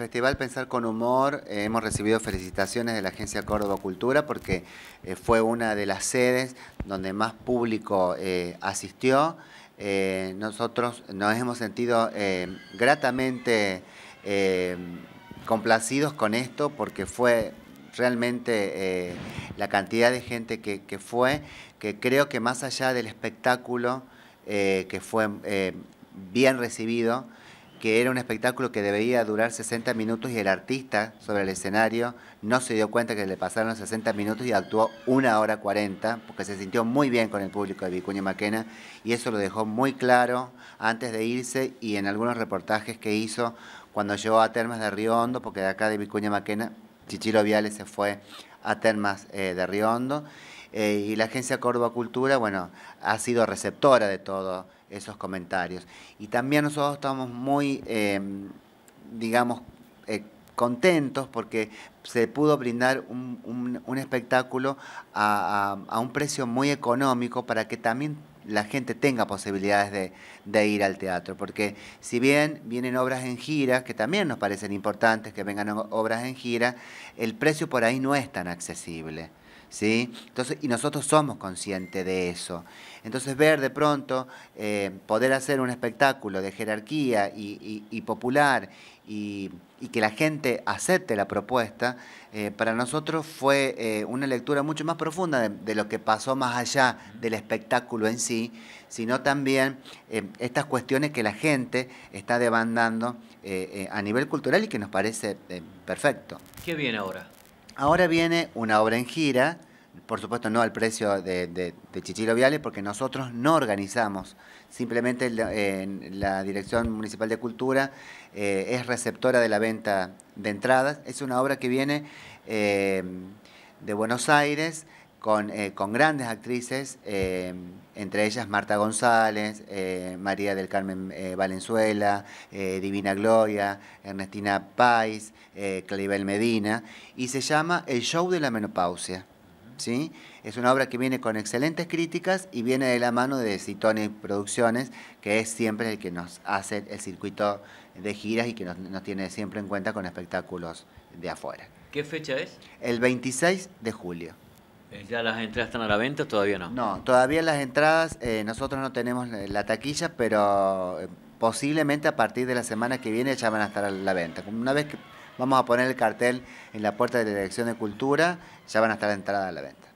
Festival Pensar con Humor eh, hemos recibido felicitaciones de la Agencia Córdoba Cultura porque eh, fue una de las sedes donde más público eh, asistió. nosotros nos hemos sentido gratamente complacidos con esto porque fue realmente la cantidad de gente que, fue, que creo que más allá del espectáculo que fue bien recibido, que era un espectáculo que debía durar 60 minutos y el artista sobre el escenario no se dio cuenta que le pasaron 60 minutos y actuó una hora 40 porque se sintió muy bien con el público de Vicuña Maquena y eso lo dejó muy claro antes de irse y en algunos reportajes que hizo cuando llegó a Termas de Río Hondo, porque de acá de Vicuña Maquena, Chichiro Viales se fue a Termas eh, de Río Hondo eh, y la Agencia Córdoba Cultura, bueno, ha sido receptora de todos esos comentarios. Y también nosotros estamos muy, em, digamos, eh, contentos porque se pudo brindar un, espectáculo a, un precio muy económico para que también la gente tenga posibilidades de, de, ir al teatro, porque si bien vienen obras en gira, que también nos parecen importantes que vengan obras en gira, el precio por ahí no es tan accesible. ¿sí? Entonces, y nosotros somos conscientes de eso. Entonces, ver de pronto, eh, poder hacer un espectáculo de jerarquía y, popular y, que la gente acepte la propuesta, eh, para nosotros fue eh, una lectura mucho más profunda de, de, lo que pasó más allá del espectáculo en sí, sino también estas cuestiones que la gente está demandando a nivel cultural y que nos parece perfecto. ¿Qué viene ahora? Ahora viene una obra en gira, por supuesto no al precio de, Chichiro Chichilo Viales porque nosotros no organizamos, simplemente la, Dirección Municipal de Cultura eh, es receptora de la venta de entradas. Es una obra que viene eh, de Buenos Aires, eh, con, grandes actrices, eh, entre ellas Marta González, eh, María del Carmen Valenzuela, Divina Gloria, Ernestina Pais, Claibel Medina, y se llama El Show de la Menopausia. ¿Sí? Es una obra que viene con excelentes críticas y viene de la mano de Citone Producciones, que es siempre el que nos hace el circuito de giras y que nos tiene siempre en cuenta con espectáculos de afuera. ¿Qué fecha es? El 26 de julio. Eh, ¿Ya las entradas están a la venta? o Todavía no. No, todavía las entradas, eh, nosotros no tenemos la taquilla, pero eh, posiblemente a partir de la semana que viene ya van a estar a la venta. Una vez que vamos a poner el cartel en la puerta de la Dirección de Cultura, ya van a estar la entrada a la venta.